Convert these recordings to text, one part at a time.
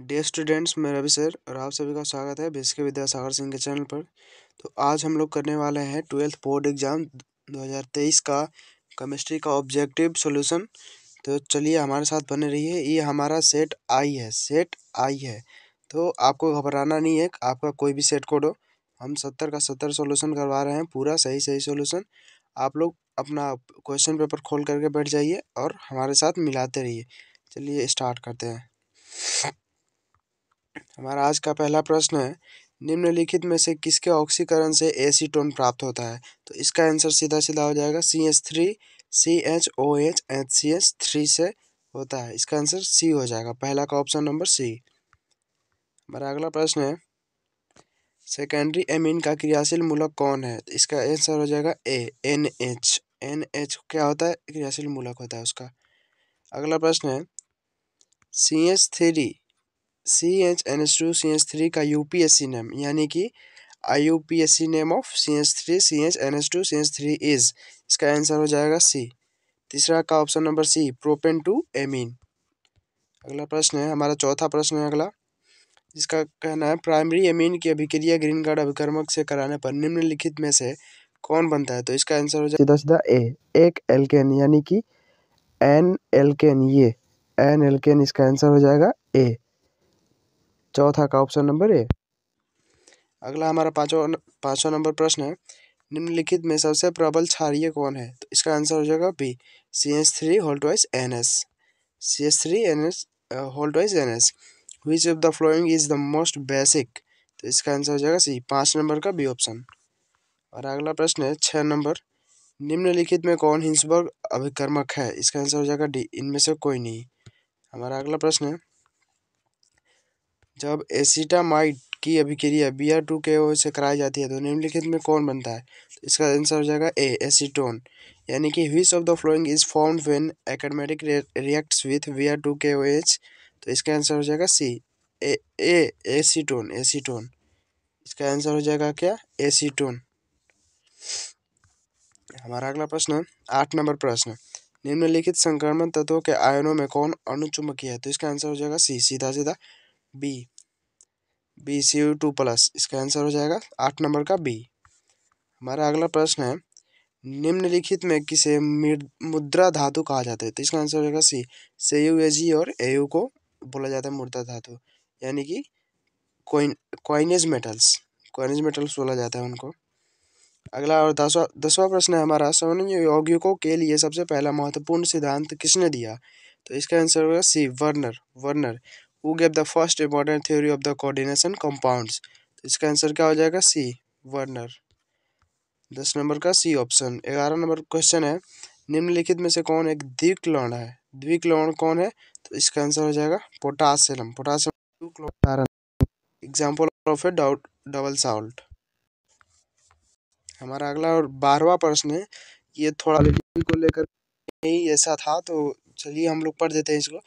day students मैं Ravi sir और आप सभी का स्वागत है के विद्यासागर सिंह के चैनल पर तो आज हम लोग करने वाले हैं ट्वेल्थ बोर्ड एग्ज़ाम 2023 का केमिस्ट्री का ऑब्जेक्टिव सॉल्यूशन तो चलिए हमारे साथ बने रहिए ये हमारा सेट आई है सेट आई है तो आपको घबराना नहीं है आपका कोई भी सेट कोड हो हम सत्तर का सत्तर सोल्यूशन करवा रहे हैं पूरा सही सही सोल्यूशन आप लोग अपना क्वेश्चन पेपर खोल करके बैठ जाइए और हमारे साथ मिलाते रहिए चलिए स्टार्ट करते हैं हमारा आज का पहला प्रश्न है निम्नलिखित में से किसके ऑक्सीकरण से एसीटोन प्राप्त होता है तो इसका आंसर सीधा सीधा हो जाएगा C H three C H O H H C H three से होता है इसका आंसर सी हो जाएगा पहला का ऑप्शन नंबर सी हमारा अगला प्रश्न है सेकेंडरी एमिन का क्रियाशील मूलक कौन है तो इसका आंसर हो जाएगा A N H N H क्या होता है क्रियाशील मूलक होता है उसका अगला प्रश्न है C H three C H N S two C H three का U P S C name यानी कि I U P S C name of C H three C H N S two C H three is इसका answer हो जाएगा C तीसरा का option number C propane two amine अगला प्रश्न है हमारा चौथा प्रश्न है अगला जिसका कहना है प्राइमरी एमीन की अभिक्रिया ग्रीन कार्ड अभिक्रमक से कराने पर निम्नलिखित में से कौन बनता है तो इसका आंसर हो जाएगा सीधा सीधा ए एक एल्केन यानी कि एन एल्केन ये एन एल्केन इसका आंसर हो जाएगा ए चौथा का ऑप्शन नंबर ए अगला हमारा पाँचवा पाँचवा नंबर प्रश्न है निम्नलिखित में सबसे प्रबल क्षारिय कौन है तो इसका आंसर हो जाएगा B C S three wise N S C S three N S wise N S which of the following is the most basic तो इसका आंसर हो जाएगा सी पाँच नंबर का बी ऑप्शन और अगला प्रश्न है छः नंबर निम्नलिखित में कौन हिंसबर्ग अभिक्रमक है इसका आंसर हो जाएगा डी इनमें से कोई नहीं हमारा अगला प्रश्न है जब एसिटामाइड की अभिक्रिया बी आर टू के ओ से कराई जाती है तो निम्नलिखित में कौन बनता है तो इसका आंसर हो जाएगा ए एसीटोन यानी कि which of the following is form when एकेडमेटिक reacts with V R two K O H तो इसका आंसर हो जाएगा सी ए एसीटोन एसीटोन इसका आंसर हो जाएगा क्या एसीटोन हमारा अगला प्रश्न आठ नंबर प्रश्न निम्नलिखित संक्रमण तत्वों के आयनों में कौन अनुचुंबकीय है तो इसका आंसर हो जाएगा सी सीधा सीधा B B C U two plus इसका आंसर हो जाएगा आठ नंबर का बी हमारा अगला प्रश्न है निम्नलिखित में किसे मुद्रा धातु कहा जाता है तो इसका आंसर हो जाएगा सी से यू ए जी और ए यू को बोला जाता है मुद्रा धातु यानी कि क्वाइनेज मेटल्स क्वाइनेज मेटल्स बोला जाता है उनको अगला और दसवा दसवा प्रश्न है हमारा सौन्य यौगिकों के लिए सबसे पहला महत्वपूर्ण सिद्धांत किसने दिया तो इसका आंसर होगा सी वर्नर वर्नर वो gave the first important theory of the coordination compounds तो इसका आंसर क्या हो जाएगा सी वर्नर दस नंबर का सी ऑप्शन ग्यारह नंबर क्वेश्चन है निम्नलिखित में से कौन एक द्विक लवण है द्विक लवण कौन है तो इसका आंसर हो जाएगा potassium potassium example of a doubt double salt हमारा अगला और बारहवा प्रश्न है ये थोड़ा को लेकर नहीं ऐसा था तो चलिए हम लोग पढ़ देते हैं इसको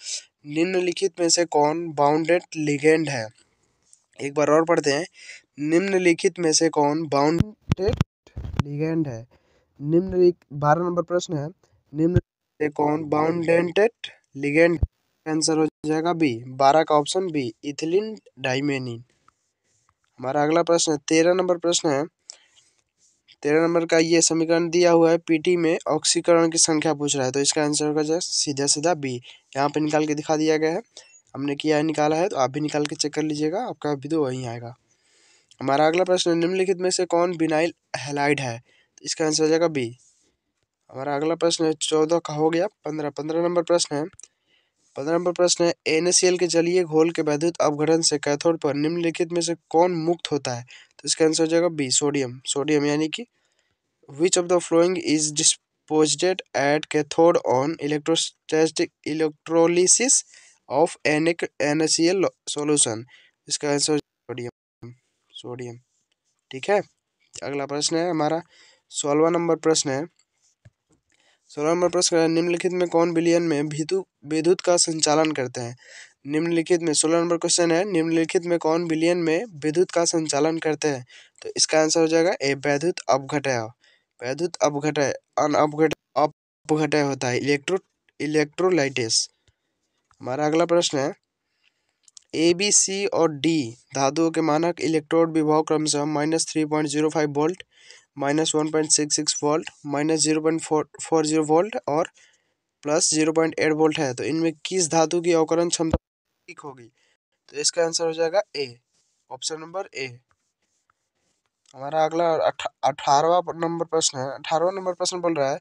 निम्नलिखित में से कौन बाउंडेड लिगेंड है एक बार और पढ़ते हैं निम्नलिखित में से कौन बाउंडेड लिगेंड है निम्न बारह नंबर प्रश्न है निम्न से कौन बाउंडेड लिगेंड आंसर हो जाएगा बी बारह का ऑप्शन बी इथिलीन डाइमेनिन हमारा अगला प्रश्न है तेरह नंबर प्रश्न है तेरह नंबर का ये समीकरण दिया हुआ है पीटी में ऑक्सीकरण की संख्या पूछ रहा है तो इसका आंसर होगा जो सीधा सीधा बी यहाँ पे निकाल के दिखा दिया गया है हमने किया है निकाला है तो आप भी निकाल के चेक कर लीजिएगा आपका तो वही आएगा हमारा अगला प्रश्न निम्नलिखित में से कौन बिनाइल हेलाइड है तो इसका आंसर हो जाएगा बी हमारा अगला प्रश्न है चौदह का हो गया पंद्रह पंद्रह नंबर प्रश्न है पंद्रह नंबर प्रश्न है एन के जलीय घोल के वैद्युत अवगठन से कैथोड पर निम्नलिखित में से कौन मुक्त होता है तो इसका आंसर हो जाएगा बी सोडियम सोडियम यानी कि which of the following is disposed at cathode on electrostatic electrolysis of an an solution इसका आंसर सोडियम सोडियम ठीक है अगला प्रश्न है हमारा सोलवा नंबर प्रश्न है सोलह नंबर प्रश्न है निम्नलिखित में कौन विलियन में विद्युत विद्युत का संचालन करते हैं निम्नलिखित में सोलह नंबर क्वेश्चन है निम्नलिखित में कौन विलियन में विद्युत का संचालन करते हैं तो इसका आंसर हो जाएगा ए वैद्युत अपघटय वैद्युत अपघटय अन अपघट अपघटय होता है इलेक्ट्रो इलेक्ट्रोलाइटिस हमारा अगला प्रश्न है ए बी सी और डी धातुओं के मानक इलेक्ट्रोड विभव क्रमशः minus three point zero five volt minus one point six six volt minus zero point four four zero volt और plus zero point eight volt है तो इनमें किस धातु की अवकरण क्षमता ठीक होगी तो इसका आंसर हो जाएगा ए ऑप्शन नंबर ए हमारा अगला अठारहवा अथा, नंबर प्रश्न है अठारहवा नंबर प्रश्न बोल रहा है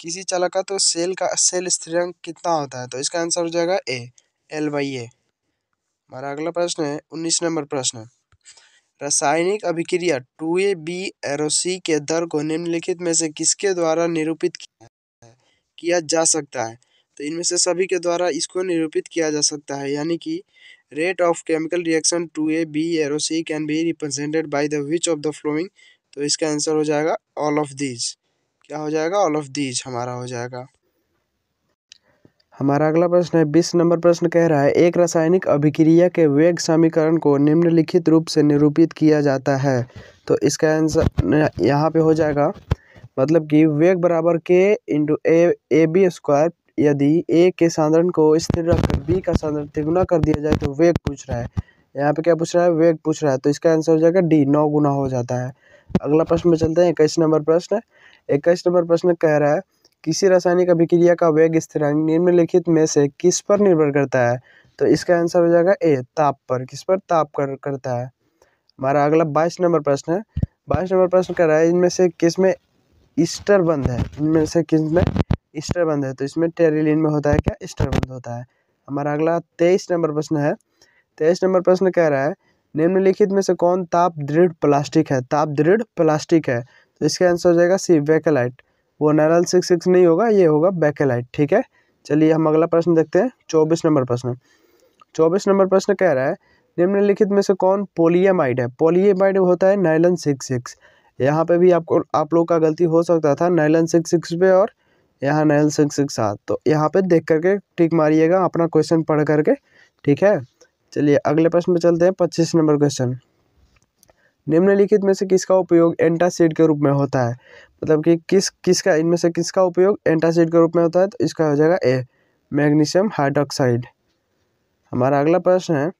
किसी चालक का तो सेल का सेल स्थिरांक कितना होता है तो इसका आंसर हो जाएगा ए एल बाई ए हमारा अगला प्रश्न है उन्नीस नंबर प्रश्न रासायनिक अभिक्रिया टू ए बी एरोसी के दर को निम्नलिखित में से किसके द्वारा निरूपित किया जा सकता है तो इनमें से सभी के द्वारा इसको निरूपित किया जा सकता है यानी कि rate of chemical reaction two A B arrow C can be represented by the which of the following तो इसका आंसर हो जाएगा ऑल ऑफ दीज क्या हो जाएगा ऑल ऑफ दीज हमारा हो जाएगा हमारा अगला प्रश्न है बीस नंबर प्रश्न कह रहा है एक रासायनिक अभिक्रिया के वेग समीकरण को निम्नलिखित रूप से निरूपित किया जाता है तो इसका आंसर यहाँ पे हो जाएगा मतलब कि वेग बराबर K into A A B square यदि ए के साधारण को स्थिर रखकर बी का साधारण तिगुना कर दिया जाए तो वेग पूछ रहा है यहाँ पे क्या पूछ रहा है वेग पूछ रहा है तो इसका आंसर हो जाएगा डी नौ गुना हो जाता है अगला प्रश्न में चलते हैं इक्कीस नंबर प्रश्न इक्कीस नंबर प्रश्न कह रहा है किसी रासायनिक अभिक्रिया का वेग स्थिरांक निम्नलिखित में से किस पर निर्भर करता है तो इसका आंसर हो जाएगा ए ताप पर किस पर ताप कर करता है हमारा अगला बाईस नंबर प्रश्न है बाईस नंबर प्रश्न कर रहा है इनमें से किस में ईस्टर बंद है इनमें से किस में ईस्टर बंद है तो इसमें टेरिलिन में होता है क्या ईस्टर बंद होता है हमारा अगला तेईस नंबर प्रश्न है तेईस नंबर प्रश्न कह रहा है निम्नलिखित में से कौन ताप दृढ़ प्लास्टिक है ताप दृढ़ प्लास्टिक है तो इसका आंसर हो जाएगा सी वेकलाइट वो नैरल सिक्स सिक्स नहीं होगा ये होगा बैकेलाइट ठीक है चलिए हम अगला प्रश्न देखते हैं चौबीस नंबर प्रश्न चौबीस नंबर प्रश्न कह रहा है निम्नलिखित में से कौन पोलियमाइड है पोलियमाइड होता है नाइलन सिक्स सिक्स यहाँ पे भी आपको आप लोग का गलती हो सकता था नाइलन सिक्स सिक्स पे और यहाँ नाइलन सिक्स सिक्स आ तो यहाँ पे देख करके टिक मारिएगा अपना क्वेश्चन पढ़ करके ठीक है चलिए अगले प्रश्न पे चलते हैं पच्चीस नंबर क्वेश्चन निम्नलिखित में से किसका उपयोग एंटासिड के रूप में होता है मतलब कि किस किसका इनमें से किसका उपयोग एंटासिड के रूप में होता है तो इसका हो जाएगा ए मैग्नीशियम हाइड्रोक्साइड हमारा अगला प्रश्न है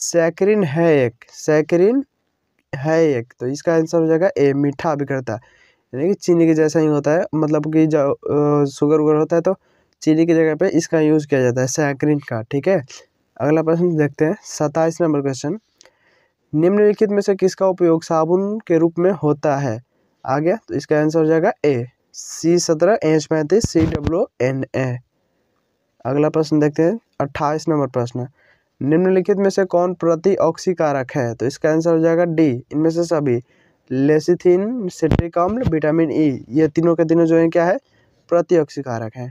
सैकरिन है एक सैकरिन है एक तो इसका आंसर हो जाएगा ए मीठा अभिकर्ता यानी कि चीनी के जैसा ही होता है मतलब कि जो शुगर वगैरह होता है तो चीनी की जगह पे इसका यूज़ किया जाता है सैकरिन का ठीक है अगला प्रश्न देखते हैं सत्ताईस नंबर क्वेश्चन निम्नलिखित में से किसका उपयोग साबुन के रूप में होता है आ गया तो इसका आंसर हो जाएगा ए सी सत्रह एच पैंतीस सी डब्ल्यू एन ए अगला प्रश्न देखते हैं अट्ठाईस नंबर प्रश्न निम्नलिखित में से कौन प्रति ऑक्सीकारक है तो इसका आंसर हो जाएगा डी इनमें से सभी लेसिथिन सिट्रिक अम्ल विटामिन ई ये तीनों के तीनों जो है क्या है प्रति ऑक्सीकारक है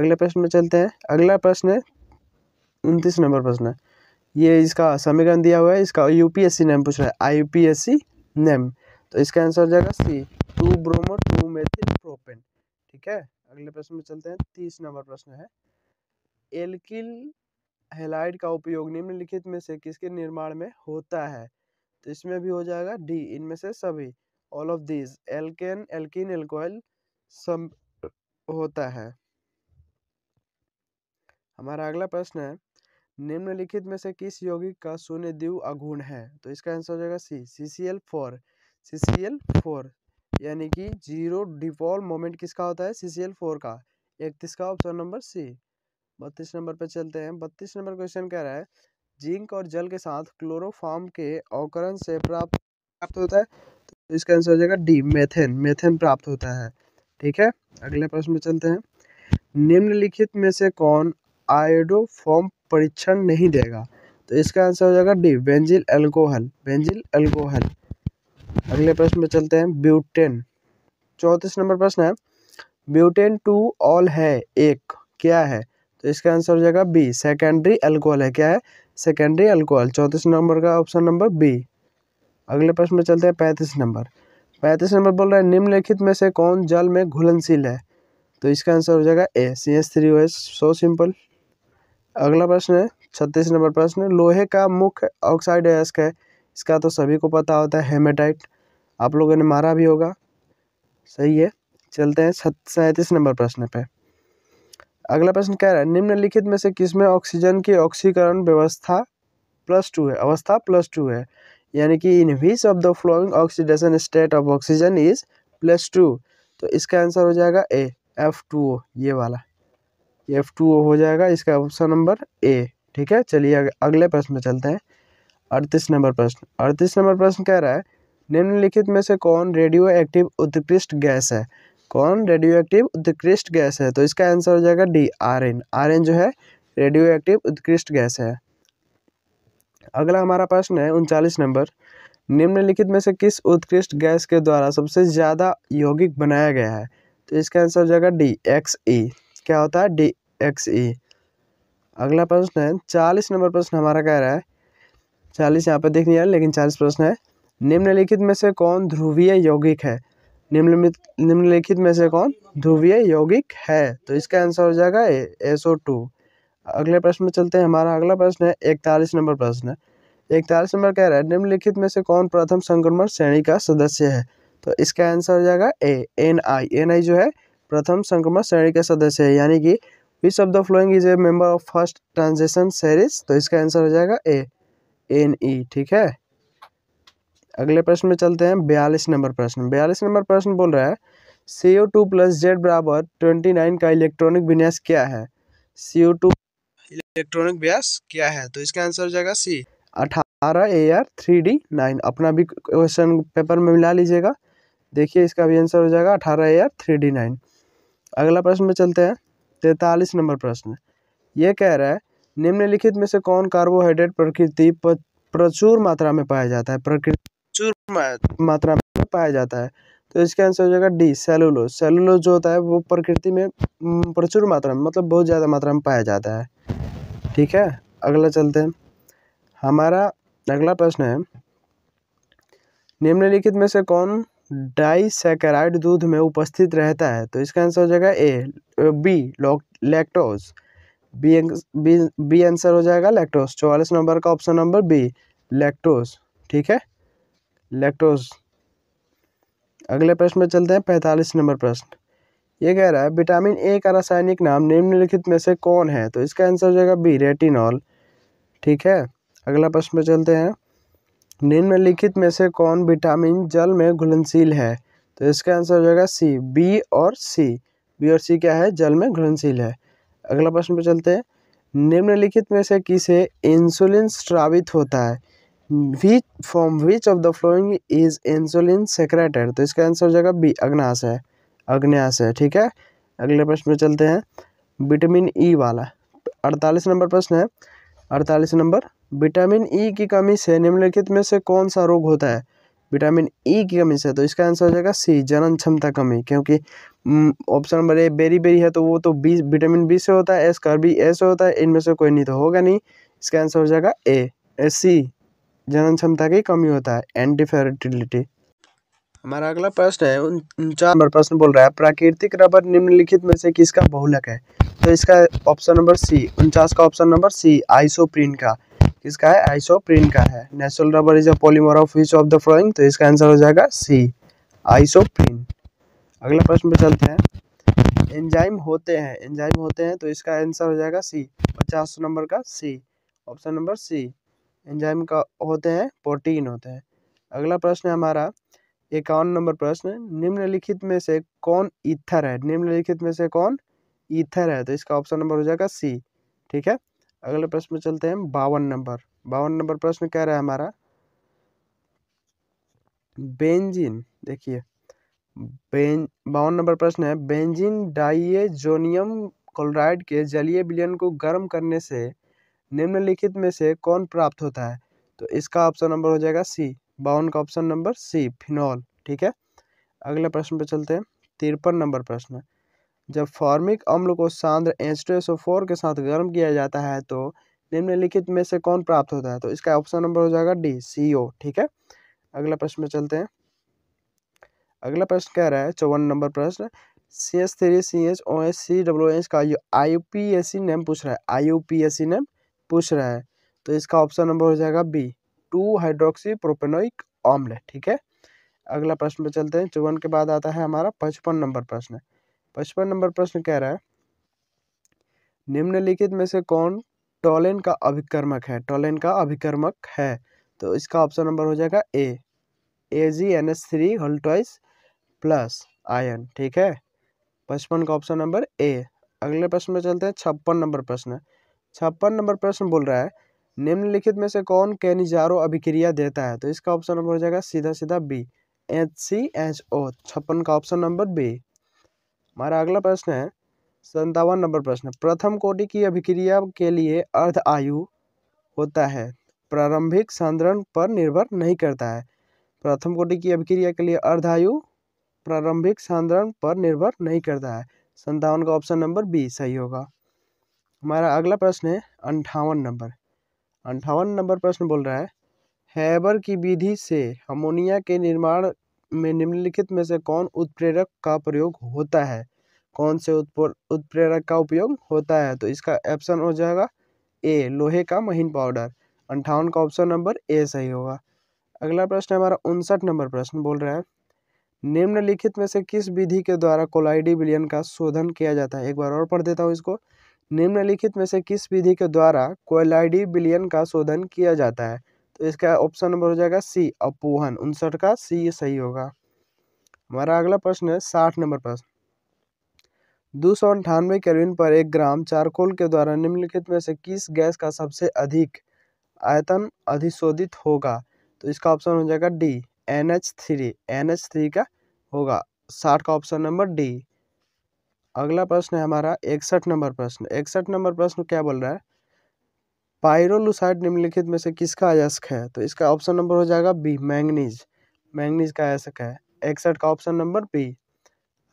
अगले प्रश्न में चलते हैं अगला प्रश्न है उनतीस नंबर प्रश्न ये इसका समीकरण दिया हुआ है इसका यूपीएससी नेम पूछ रहा है सी नेम तो इसका आंसर हो जाएगा C two bromo two methyl propane ठीक है अगले प्रश्न में चलते हैं तीस नंबर प्रश्न है एल्किल हेलाइड का उपयोग निम्नलिखित में से किसके निर्माण में होता है तो इसमें भी हो जाएगा डी इनमें से सभी all of these alkane alkene alcohol सम होता है हमारा अगला प्रश्न है निम्नलिखित में से किस यौगिक का शून्य द्यू अगुण है तो इसका आंसर हो जाएगा C C C L four C C L four यानी कि जीरो डिफॉल्ट मोमेंट किसका होता है सी सी एल फोर का इकतीस का ऑप्शन नंबर सी बत्तीस नंबर पर चलते हैं बत्तीस नंबर क्वेश्चन कह रहा है जिंक और जल के साथ क्लोरोफार्म के अवकरण से प्राप्त प्राप्त होता है तो इसका आंसर हो जाएगा डी मेथेन मेथेन प्राप्त होता है ठीक है अगले प्रश्न में चलते हैं निम्नलिखित में से कौन आयोडोफॉर्म परीक्षण नहीं देगा तो इसका आंसर हो जाएगा D benzyl alcohol benzyl alcohol अगले प्रश्न में चलते हैं ब्यूटेन चौंतीस नंबर प्रश्न है ब्यूटेन टू ऑल है एक क्या है तो इसका आंसर हो जाएगा बी सेकेंडरी अल्कोहल है क्या है सेकेंडरी अल्कोहल चौंतीस नंबर का ऑप्शन नंबर बी अगले प्रश्न में चलते हैं पैंतीस नंबर पैंतीस नंबर बोल रहा है निम्नलिखित में से कौन जल में घुलनशील है तो इसका आंसर हो जाएगा A C S three O S so simple अगला प्रश्न है छत्तीस नंबर प्रश्न लोहे का मुख्य ऑक्साइड अयस्क है इसका तो सभी को पता होता है हेमेटाइट आप लोगों ने मारा भी होगा सही है चलते हैं सत सैंतीस नंबर प्रश्न पे अगला प्रश्न कह रहा है निम्नलिखित में से किसमें ऑक्सीजन की ऑक्सीकरण व्यवस्था प्लस टू है अवस्था प्लस टू है यानी कि in which of the following oxidation state of oxygen is plus two तो इसका आंसर हो जाएगा ए एफ टू ओ ये वाला एफ टू ओ हो जाएगा इसका ऑप्शन नंबर ए ठीक है चलिए अगले प्रश्न में चलते हैं अड़तीस नंबर प्रश्न अड़तीस नंबर प्रश्न कह रहा है निम्नलिखित में से कौन रेडियो एक्टिव उत्कृष्ट गैस है कौन रेडियो एक्टिव उत्कृष्ट गैस है तो इसका आंसर हो जाएगा D R N R N जो है रेडियो एक्टिव उत्कृष्ट गैस है अगला हमारा प्रश्न है उनचालीस नंबर निम्नलिखित में से किस उत्कृष्ट गैस के द्वारा सबसे ज़्यादा यौगिक बनाया गया है तो इसका आंसर हो जाएगा डी एक्स ई क्या होता है डी एक्स ई अगला प्रश्न है चालीस नंबर प्रश्न हमारा कह रहा है चालीस यहाँ पर देख लेकिन चालीस प्रश्न है निम्नलिखित में से कौन ध्रुवीय यौगिक है निम्नलिखित निम्नलिखित में से कौन ध्रुवीय यौगिक है तो इसका आंसर हो जाएगा एस ओ टू अगले प्रश्न में चलते हैं हमारा अगला प्रश्न है इकतालीस नंबर प्रश्न इकतालीस नंबर कह रहा है निम्नलिखित में से कौन प्रथम संक्रमण श्रेणी का सदस्य है तो इसका आंसर हो जाएगा ए एन आई एन आई जो है प्रथम संक्रमण श्रेणी का सदस्य है यानी कि which of the following is a member of first transaction series तो इसका आंसर हो जाएगा ए एन ई e, ठीक है अगले प्रश्न में चलते हैं बयालीस नंबर प्रश्न बयालीस नंबर प्रश्न बोल रहा है C O two plus Z बराबर ट्वेंटी नाइन का इलेक्ट्रॉनिक विन्यास क्या है सी ओ टू इलेक्ट्रॉनिक विन्यास क्या है तो इसका आंसर हो जाएगा सी अठारह A R three D nine अपना भी क्वेश्चन पेपर में मिला लीजिएगा देखिए इसका भी आंसर हो जाएगा अठारह A R three D nine अगला प्रश्न में चलते हैं तैतालीस नंबर प्रश्न ये कह रहा है निम्नलिखित में से कौन कार्बोहाइड्रेट प्रकृति प्रचुर मात्रा में पाया जाता है प्रकृति मात्रा में पाया जाता है तो इसका आंसर हो जाएगा डी सेलुलो सेलुलो जो होता है वो प्रकृति में प्रचुर मात्रा में मतलब बहुत ज़्यादा मात्रा में पाया जाता है ठीक है अगला चलते हैं हमारा अगला प्रश्न है निम्नलिखित में से कौन डाइसेकेराइड दूध में उपस्थित रहता है तो इसका आंसर हो जाएगा A B lactose B B B answer हो जाएगा लैक्टोज चौवालीस नंबर का ऑप्शन नंबर बी लैक्टोज ठीक है लैक्टोज अगले प्रश्न में चलते हैं पैंतालीस नंबर प्रश्न ये कह रहा है विटामिन ए का रासायनिक नाम निम्नलिखित में से कौन है तो इसका आंसर हो जाएगा बी रेटिनॉल ठीक है अगला प्रश्न में चलते हैं निम्नलिखित में से कौन विटामिन जल में घुलनशील है तो इसका आंसर हो जाएगा सी बी और सी बी और सी क्या है जल में घुलनशील है अगला प्रश्न पर चलते हैं निम्नलिखित में से किसे इंसुलिन स्रावित होता है which from which of the following is insulin secreted तो इसका आंसर हो जाएगा बी अग्नाश है अग्नाश है ठीक है अगले प्रश्न में चलते हैं विटामिन ई e वाला अड़तालीस नंबर प्रश्न है अड़तालीस नंबर विटामिन ई e की कमी से निम्नलिखित में से कौन सा रोग होता है विटामिन ई e की कमी से तो इसका आंसर हो जाएगा सी जनन क्षमता कमी क्योंकि option number A beriberi है तो वो तो बी विटामिन बी से होता है एस बी ए से होता है इनमें से कोई नहीं तो होगा नहीं इसका आंसर हो जाएगा ए सी जनन क्षमता की कमी होता है एंटी फर्टिलिटी हमारा अगला प्रश्न है उनचास नंबर प्रश्न बोल रहा है प्राकृतिक रबर निम्नलिखित में से किसका बहुलक है तो इसका ऑप्शन नंबर सी उनचास का ऑप्शन नंबर सी आइसो का किसका है आइसो का है natural rubber is a polymer of which of the following तो इसका आंसर हो जाएगा सी आइसो अगला प्रश्न पे चलते हैं एंजाइम होते हैं एंजाइम होते हैं तो इसका आंसर हो जाएगा सी पचास नंबर का C option number C enzyme का होते हैं प्रोटीन होते हैं अगला प्रश्न है हमारा इक्यावन नंबर प्रश्न निम्नलिखित में से कौन ईथर है निम्नलिखित में से कौन ईथर है तो इसका ऑप्शन नंबर हो जाएगा सी ठीक है अगले प्रश्न में चलते हैं बावन नंबर बावन नंबर प्रश्न कह रहा है हमारा बेंजिन देखिए बेन बावन नंबर प्रश्न है बेंजिन डाइएजोनियम क्लोराइड के जलीय विलयन को गर्म करने से निम्नलिखित में से कौन प्राप्त होता है तो इसका ऑप्शन नंबर हो जाएगा सी बावन का ऑप्शन नंबर सी फिनॉल ठीक है अगले प्रश्न पर चलते हैं तिरपन नंबर प्रश्न जब फॉर्मिक अम्ल को सांद्र एच के साथ गर्म किया जाता है तो निम्नलिखित में से कौन प्राप्त होता है तो इसका ऑप्शन नंबर हो जाएगा डी सी ओ ठीक है अगला प्रश्न में चलते हैं अगला प्रश्न कह रहा है चौवन नंबर प्रश्न C S three C H O S C W H का I U P S C name पूछ रहा है I U P S C name पूछ रहा है तो इसका ऑप्शन नंबर हो जाएगा B two hydroxy propanoic omelette ठीक है अगला प्रश्न पर चलते हैं चौवन के बाद आता है हमारा पचपन नंबर प्रश्न पचपन नंबर प्रश्न कह रहा है निम्नलिखित में से कौन टॉलेन का अभिकर्मक है टॉलेन का अभिकर्मक है तो इसका ऑप्शन नंबर हो जाएगा A A G N S three होल्टॉइस प्लस आयन ठीक है पचपन का ऑप्शन नंबर ए अगले प्रश्न में चलते हैं छप्पन नंबर प्रश्न छप्पन नंबर प्रश्न बोल रहा है निम्नलिखित में से कौन कैनिजारो अभिक्रिया देता है तो इसका ऑप्शन नंबर हो जाएगा सीधा सीधा B H C H O छप्पन का ऑप्शन नंबर बी हमारा अगला प्रश्न है संतावन नंबर प्रश्न प्रथम कोटि की अभिक्रिया के लिए अर्ध आयु होता है प्रारंभिक सांद्रण पर निर्भर नहीं करता है प्रथम कोटि की अभिक्रिया के लिए अर्ध आयु प्रारंभिक सांद्रण पर निर्भर नहीं करता है संतावन का ऑप्शन नंबर बी सही होगा हमारा अगला प्रश्न है अंठावन नंबर अंठावन नंबर प्रश्न बोल रहा है हैबर की विधि से अमोनिया के निर्माण में निम्नलिखित में से कौन उत्प्रेरक का प्रयोग होता है कौन से उत्प्रेरक का उपयोग होता है तो इसका ऑप्शन हो जाएगा ए लोहे का महीन पाउडर अंठावन का ऑप्शन नंबर ए सही होगा अगला प्रश्न हमारा उनसठ नंबर प्रश्न बोल रहा है निम्नलिखित में से किस विधि के द्वारा कोलाइडी विलियन का शोधन किया जाता है एक बार और पढ़ देता हूँ इसको निम्नलिखित में से किस विधि के द्वारा कोलाइडी बिलियन का शोधन किया जाता है तो इसका ऑप्शन नंबर हो जाएगा सी अपोहन उनसठ का सी सही होगा हमारा अगला प्रश्न है साठ नंबर प्रश्न दो सौ अंठानवे कैलविन पर एक ग्राम चारकोल के द्वारा निम्नलिखित में से किस गैस का सबसे अधिक आयतन अधिशोधित होगा तो इसका ऑप्शन हो जाएगा D N H three N H three का होगा साठ का ऑप्शन नंबर डी अगला प्रश्न है हमारा इकसठ नंबर प्रश्न इकसठ नंबर प्रश्न क्या बोल रहा है पायरोलुसाइड निम्नलिखित में से किसका अयस्क है तो इसका ऑप्शन नंबर हो जाएगा बी मैंगनीज मैंगनीज का अयस्क है इकसठ का ऑप्शन नंबर बी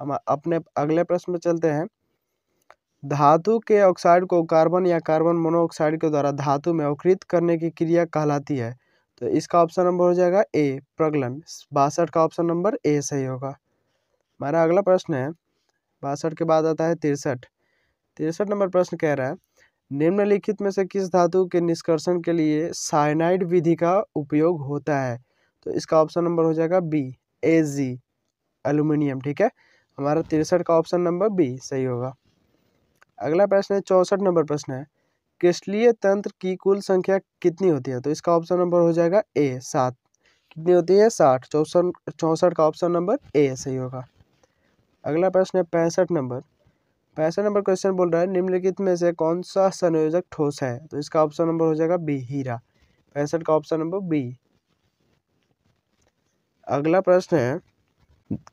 हम अपने अगले प्रश्न में चलते हैं धातु के ऑक्साइड को कार्बन या कार्बन मोनोऑक्साइड के द्वारा धातु में अवकृत करने की क्रिया कहलाती है तो इसका ऑप्शन नंबर हो जाएगा ए प्रगलन बासठ का ऑप्शन नंबर ए सही होगा हमारा अगला प्रश्न है बासठ के बाद आता है तिरसठ तिरसठ नंबर प्रश्न कह रहा है निम्नलिखित में से किस धातु के निष्कर्षण के लिए साइनाइड विधि का उपयोग होता है तो इसका ऑप्शन नंबर हो जाएगा बी ए जी एल्यूमिनियम ठीक है हमारा तिरसठ का ऑप्शन नंबर बी सही होगा अगला प्रश्न है चौंसठ नंबर प्रश्न है क्रिस्टलीय तंत्र की कुल संख्या कितनी होती है तो इसका ऑप्शन नंबर हो जाएगा ए सात कितनी होती है साठ चौसठ चौंसठ का ऑप्शन नंबर ए सही होगा अगला प्रश्न है पैंसठ नंबर पैंसठ नंबर क्वेश्चन बोल रहा है निम्नलिखित में से कौन सा संयोजक ठोस है तो इसका ऑप्शन नंबर हो जाएगा बी हीरा पैंसठ का ऑप्शन नंबर बी अगला प्रश्न है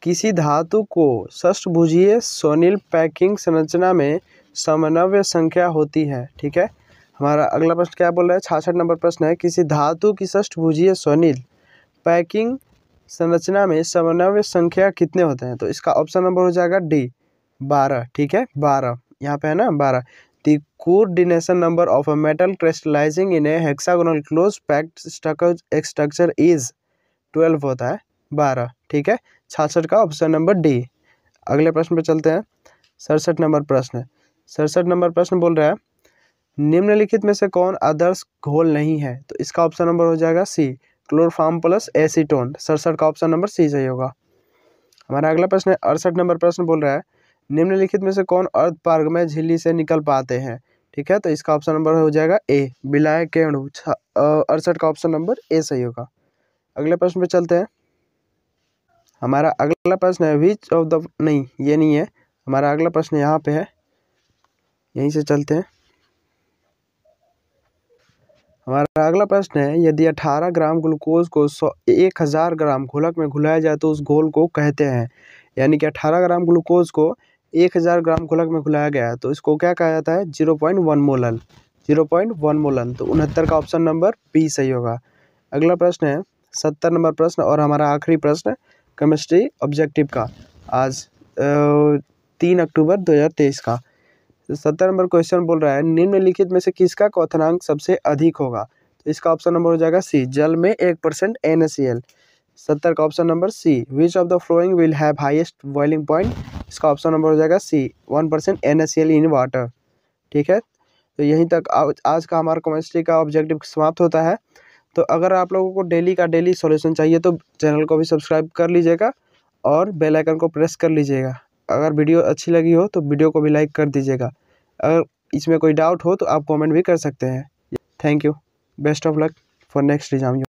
किसी धातु को षष्ठभुजीय सोनिल पैकिंग संरचना में समन्वय संख्या होती है ठीक है हमारा अगला प्रश्न क्या बोल रहा है छाछठ नंबर प्रश्न है किसी धातु की षष्ठभुजीय सोनिल पैकिंग संरचना में समन्वय संख्या कितने होते हैं तो इसका ऑप्शन नंबर हो जाएगा डी बारह ठीक है बारह यहाँ पे है ना बारह the coordination number of a metal crystallizing in a hexagonal close packed structure is twelve होता है बारह ठीक है छाछठ का ऑप्शन नंबर डी अगले प्रश्न पे चलते हैं सड़सठ नंबर प्रश्न सड़सठ नंबर प्रश्न बोल रहा है निम्नलिखित में से कौन आदर्श घोल नहीं है तो इसका ऑप्शन नंबर हो जाएगा सी क्लोरफाम प्लस एसीटोन सड़सठ का ऑप्शन नंबर सी सही होगा हमारा अगला प्रश्न है अड़सठ नंबर प्रश्न बोल रहा है निम्नलिखित में से कौन अर्ध पार्ग में झिल्ली से निकल पाते हैं ठीक है तो इसका ऑप्शन नंबर हो जाएगा ए बिलाय अणु अड़सठ का ऑप्शन नंबर ए सही होगा अगले प्रश्न पे चलते हैं हमारा अगला प्रश्न है विच ऑफ द नहीं ये नहीं है हमारा अगला प्रश्न यहाँ पे है यहीं से चलते हैं हमारा अगला प्रश्न है यदि 18 ग्राम ग्लूकोज को सौ एक हज़ार ग्राम घोलक में घुलाया जाए तो उस घोल को कहते हैं यानी कि 18 ग्राम ग्लूकोज को एक हज़ार ग्राम घोलक में घुलाया गया है तो इसको क्या कहा जाता है zero point one molal zero point one molal तो उनहत्तर का ऑप्शन नंबर बी सही होगा अगला प्रश्न है सत्तर नंबर प्रश्न और हमारा आखिरी प्रश्न केमिस्ट्री ऑब्जेक्टिव का आज तीन अक्टूबर तेईस का सत्तर नंबर क्वेश्चन बोल रहा है निम्नलिखित में से किसका क्वथनांक सबसे अधिक होगा तो इसका ऑप्शन नंबर हो जाएगा सी जल में एक percent N S C L सत्तर का option number C which of the following will have highest boiling point इसका ऑप्शन नंबर हो जाएगा C one percent N S C L in water ठीक है तो यहीं तक आज का हमारा कॉमेस्ट्री का ऑब्जेक्टिव समाप्त होता है तो अगर आप लोगों को डेली का डेली सोल्यूशन चाहिए तो चैनल को भी सब्सक्राइब कर लीजिएगा और बेल आइकन को प्रेस कर लीजिएगा अगर वीडियो अच्छी लगी हो तो वीडियो को भी लाइक कर दीजिएगा अगर इसमें कोई डाउट हो तो आप कमेंट भी कर सकते हैं thank you best of luck for next exam